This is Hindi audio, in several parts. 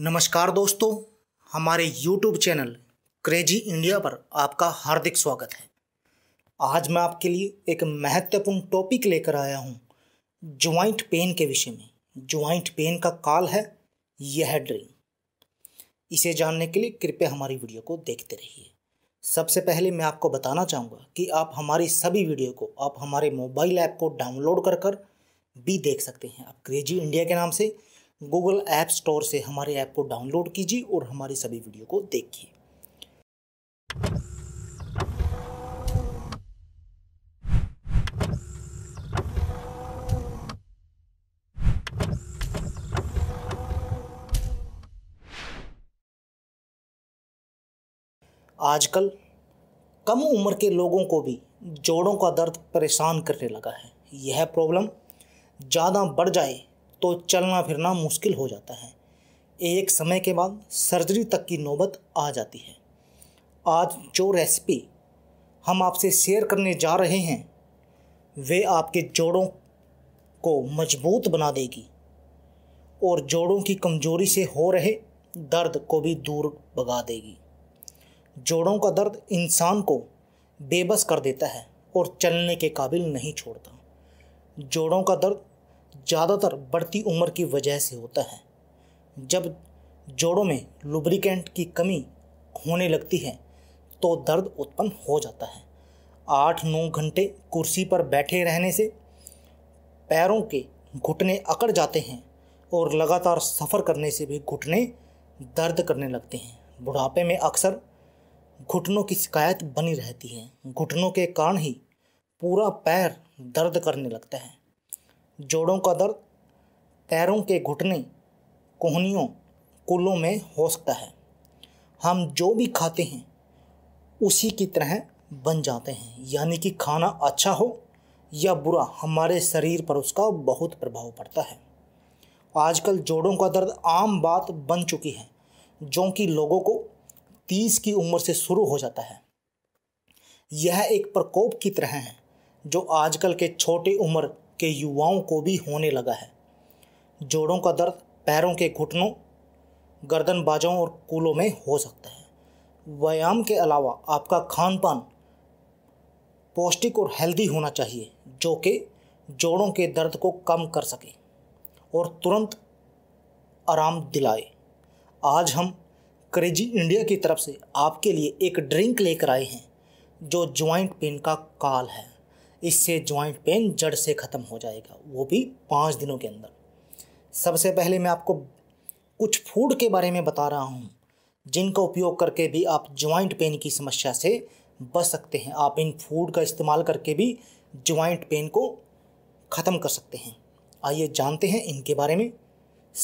नमस्कार दोस्तों हमारे YouTube चैनल क्रेजी इंडिया पर आपका हार्दिक स्वागत है आज मैं आपके लिए एक महत्वपूर्ण टॉपिक लेकर आया हूँ ज्वाइंट पेन के विषय में ज्वाइंट पेन का काल है यह ड्रीम इसे जानने के लिए कृपया हमारी वीडियो को देखते रहिए सबसे पहले मैं आपको बताना चाहूँगा कि आप हमारी सभी वीडियो को आप हमारे मोबाइल ऐप को डाउनलोड कर कर भी देख सकते हैं आप क्रेजी इंडिया के नाम से गूगल ऐप स्टोर से हमारे ऐप को डाउनलोड कीजिए और हमारी सभी वीडियो को देखिए आजकल कम उम्र के लोगों को भी जोड़ों का दर्द परेशान करने लगा है यह प्रॉब्लम ज़्यादा बढ़ जाए तो चलना फिरना मुश्किल हो जाता है एक समय के बाद सर्जरी तक की नौबत आ जाती है आज जो रेसिपी हम आपसे शेयर करने जा रहे हैं वे आपके जोड़ों को मजबूत बना देगी और जोड़ों की कमजोरी से हो रहे दर्द को भी दूर भगा देगी जोड़ों का दर्द इंसान को बेबस कर देता है और चलने के काबिल नहीं छोड़ता जोड़ों का दर्द ज़्यादातर बढ़ती उम्र की वजह से होता है जब जोड़ों में लुब्रिकेंट की कमी होने लगती है तो दर्द उत्पन्न हो जाता है आठ नौ घंटे कुर्सी पर बैठे रहने से पैरों के घुटने अकड़ जाते हैं और लगातार सफ़र करने से भी घुटने दर्द करने लगते हैं बुढ़ापे में अक्सर घुटनों की शिकायत बनी रहती है घुटनों के कारण ही पूरा पैर दर्द करने लगता है जोड़ों का दर्द पैरों के घुटने कोहनियों कुलों में हो सकता है हम जो भी खाते हैं उसी की तरह बन जाते हैं यानी कि खाना अच्छा हो या बुरा हमारे शरीर पर उसका बहुत प्रभाव पड़ता है आजकल जोड़ों का दर्द आम बात बन चुकी है जो कि लोगों को तीस की उम्र से शुरू हो जाता है यह एक प्रकोप की तरह है जो आजकल के छोटे उम्र के युवाओं को भी होने लगा है जोड़ों का दर्द पैरों के घुटनों गर्दन बाजों और कूलों में हो सकता है व्यायाम के अलावा आपका खान पान पौष्टिक और हेल्दी होना चाहिए जो कि जोड़ों के दर्द को कम कर सके और तुरंत आराम दिलाए आज हम क्रेजी इंडिया की तरफ से आपके लिए एक ड्रिंक लेकर आए हैं जो ज्वाइंट पेन का काल है इससे जॉइंट पेन जड़ से ख़त्म हो जाएगा वो भी पाँच दिनों के अंदर सबसे पहले मैं आपको कुछ फूड के बारे में बता रहा हूँ जिनका उपयोग करके भी आप जॉइंट पेन की समस्या से बच सकते हैं आप इन फूड का इस्तेमाल करके भी जॉइंट पेन को ख़त्म कर सकते हैं आइए जानते हैं इनके बारे में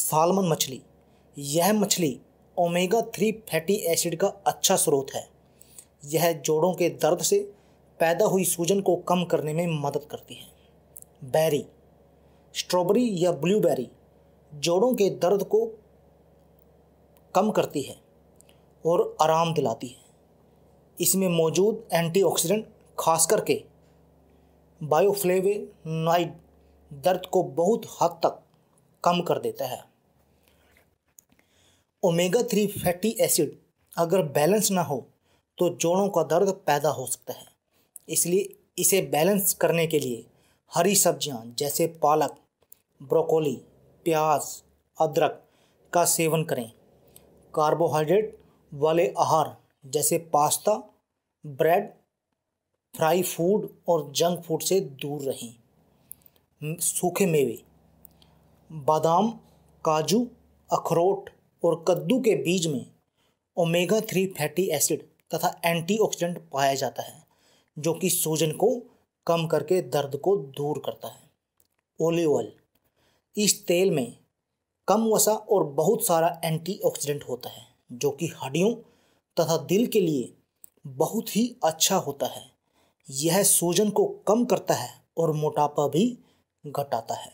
सालमन मछली यह मछली ओमेगा थ्री फैटी एसिड का अच्छा स्रोत है यह जोड़ों के दर्द से पैदा हुई सूजन को कम करने में मदद करती है बैरी स्ट्रॉबेरी या ब्लूबेरी जोड़ों के दर्द को कम करती है और आराम दिलाती है इसमें मौजूद एंटीऑक्सीडेंट खास करके बायोफ्लेवे नाइट दर्द को बहुत हद तक कम कर देता है ओमेगा थ्री फैटी एसिड अगर बैलेंस ना हो तो जोड़ों का दर्द पैदा हो सकता है इसलिए इसे बैलेंस करने के लिए हरी सब्जियां जैसे पालक ब्रोकोली प्याज अदरक का सेवन करें कार्बोहाइड्रेट वाले आहार जैसे पास्ता ब्रेड फ्राई फूड और जंक फूड से दूर रहें सूखे मेवे बादाम काजू अखरोट और कद्दू के बीज में ओमेगा थ्री फैटी एसिड तथा एंटीऑक्सीडेंट पाया जाता है जो कि सूजन को कम करके दर्द को दूर करता है ओलिव ऑयल इस तेल में कम वसा और बहुत सारा एंटीऑक्सीडेंट होता है जो कि हड्डियों तथा दिल के लिए बहुत ही अच्छा होता है यह सूजन को कम करता है और मोटापा भी घटाता है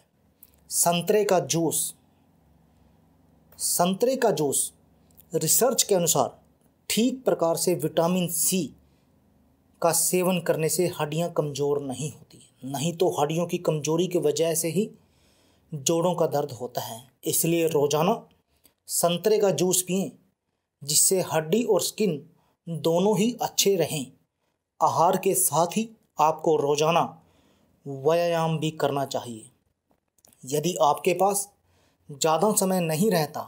संतरे का जूस संतरे का जूस रिसर्च के अनुसार ठीक प्रकार से विटामिन सी का सेवन करने से हड्डियां कमज़ोर नहीं होती नहीं तो हड्डियों की कमज़ोरी की वजह से ही जोड़ों का दर्द होता है इसलिए रोज़ाना संतरे का जूस पिए जिससे हड्डी और स्किन दोनों ही अच्छे रहें आहार के साथ ही आपको रोज़ाना व्यायाम भी करना चाहिए यदि आपके पास ज़्यादा समय नहीं रहता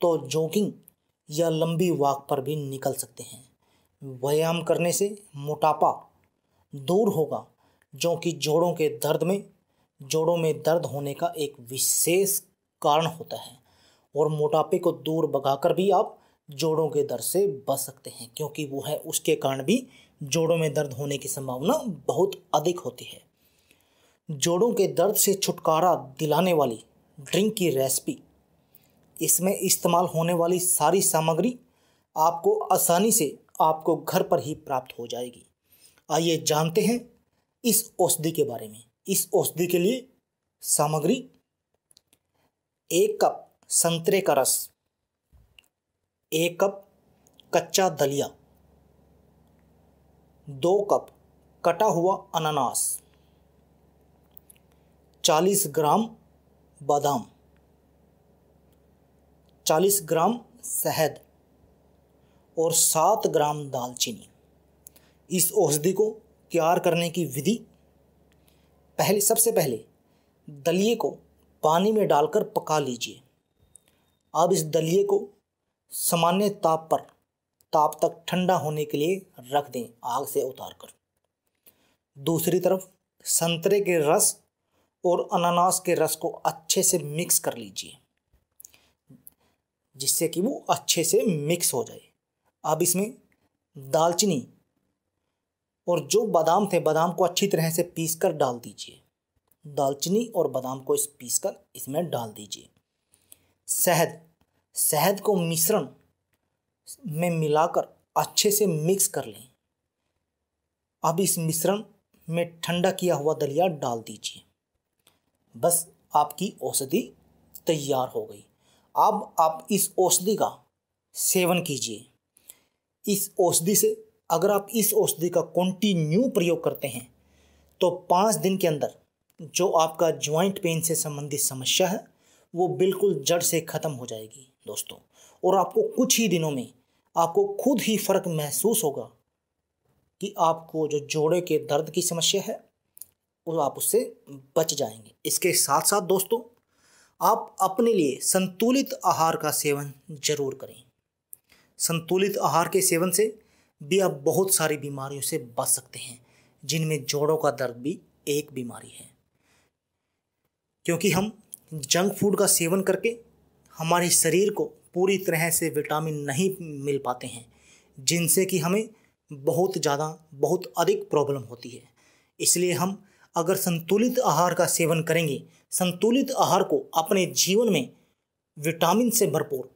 तो जॉगिंग या लंबी वॉक पर भी निकल सकते हैं व्यायाम करने से मोटापा दूर होगा जो कि जोड़ों के दर्द में जोड़ों में दर्द होने का एक विशेष कारण होता है और मोटापे को दूर भगाकर भी आप जोड़ों के दर्द से बच सकते हैं क्योंकि वो है उसके कारण भी जोड़ों में दर्द होने की संभावना बहुत अधिक होती है जोड़ों के दर्द से छुटकारा दिलाने वाली ड्रिंक की रेसिपी इसमें इस्तेमाल होने वाली सारी सामग्री आपको आसानी से आपको घर पर ही प्राप्त हो जाएगी आइए जानते हैं इस औषधि के बारे में इस औषधि के लिए सामग्री एक कप संतरे का रस एक कप कच्चा दलिया दो कप कटा हुआ अनानास चालीस ग्राम बादाम चालीस ग्राम शहद और सात ग्राम दालचीनी इस औषधि को तैयार करने की विधि पहले सबसे पहले दलिए को पानी में डालकर पका लीजिए अब इस दलिए को सामान्य ताप पर ताप तक ठंडा होने के लिए रख दें आग से उतार कर दूसरी तरफ संतरे के रस और अनानास के रस को अच्छे से मिक्स कर लीजिए जिससे कि वो अच्छे से मिक्स हो जाए अब इसमें दालचीनी और जो बादाम थे बादाम को अच्छी तरह से पीस कर डाल दीजिए दालचीनी और बादाम को इस पीस कर इसमें डाल दीजिए शहद शहद को मिश्रण में मिलाकर अच्छे से मिक्स कर लें अब इस मिश्रण में ठंडा किया हुआ दलिया डाल दीजिए बस आपकी औषधि तैयार हो गई अब आप इस औषधि का सेवन कीजिए इस औषधि से अगर आप इस औषधि का कंटिन्यू प्रयोग करते हैं तो पाँच दिन के अंदर जो आपका ज्वाइंट पेन से संबंधित समस्या है वो बिल्कुल जड़ से ख़त्म हो जाएगी दोस्तों और आपको कुछ ही दिनों में आपको खुद ही फ़र्क महसूस होगा कि आपको जो जोड़े के दर्द की समस्या है वो आप उससे बच जाएंगे इसके साथ साथ दोस्तों आप अपने लिए संतुलित आहार का सेवन जरूर करें संतुलित आहार के सेवन से भी आप बहुत सारी बीमारियों से बच सकते हैं जिनमें जोड़ों का दर्द भी एक बीमारी है क्योंकि हम जंक फूड का सेवन करके हमारे शरीर को पूरी तरह से विटामिन नहीं मिल पाते हैं जिनसे कि हमें बहुत ज़्यादा बहुत अधिक प्रॉब्लम होती है इसलिए हम अगर संतुलित आहार का सेवन करेंगे संतुलित आहार को अपने जीवन में विटामिन से भरपूर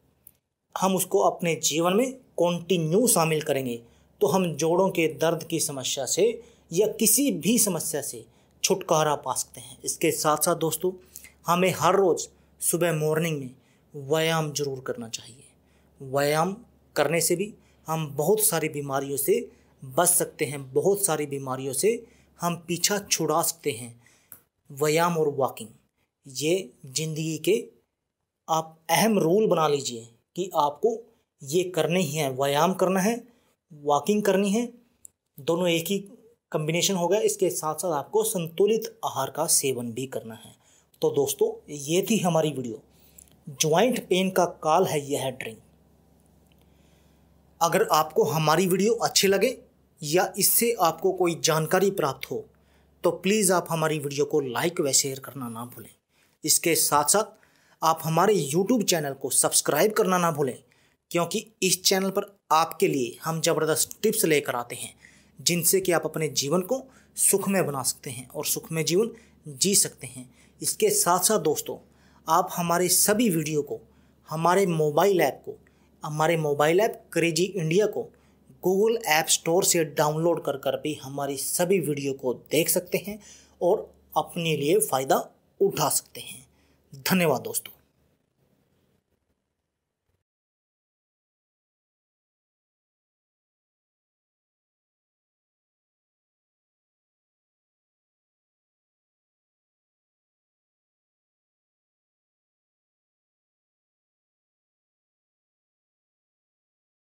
हम उसको अपने जीवन में कॉन्टिन्यू शामिल करेंगे तो हम जोड़ों के दर्द की समस्या से या किसी भी समस्या से छुटकारा पा सकते हैं इसके साथ साथ दोस्तों हमें हर रोज़ सुबह मॉर्निंग में व्यायाम जरूर करना चाहिए व्यायाम करने से भी हम बहुत सारी बीमारियों से बच सकते हैं बहुत सारी बीमारियों से हम पीछा छुड़ा सकते हैं व्यायाम और वॉकिंग ये ज़िंदगी के आप अहम रूल बना लीजिए कि आपको ये करने ही हैं व्यायाम करना है वॉकिंग करनी है दोनों एक ही कम्बिनेशन हो गया इसके साथ साथ आपको संतुलित आहार का सेवन भी करना है तो दोस्तों ये थी हमारी वीडियो ज्वाइंट पेन का काल है यह ड्रिंक अगर आपको हमारी वीडियो अच्छी लगे या इससे आपको कोई जानकारी प्राप्त हो तो प्लीज़ आप हमारी वीडियो को लाइक व शेयर करना ना भूलें इसके साथ साथ आप हमारे यूट्यूब चैनल को सब्सक्राइब करना ना भूलें क्योंकि इस चैनल पर आपके लिए हम ज़बरदस्त टिप्स लेकर आते हैं जिनसे कि आप अपने जीवन को सुख में बना सकते हैं और सुख में जीवन जी सकते हैं इसके साथ साथ दोस्तों आप हमारे सभी वीडियो को हमारे मोबाइल ऐप को हमारे मोबाइल ऐप क्रेजी इंडिया को गूगल ऐप स्टोर से डाउनलोड कर कर भी हमारी सभी वीडियो को देख सकते हैं और अपने लिए फ़ायदा उठा सकते हैं धन्यवाद दोस्तों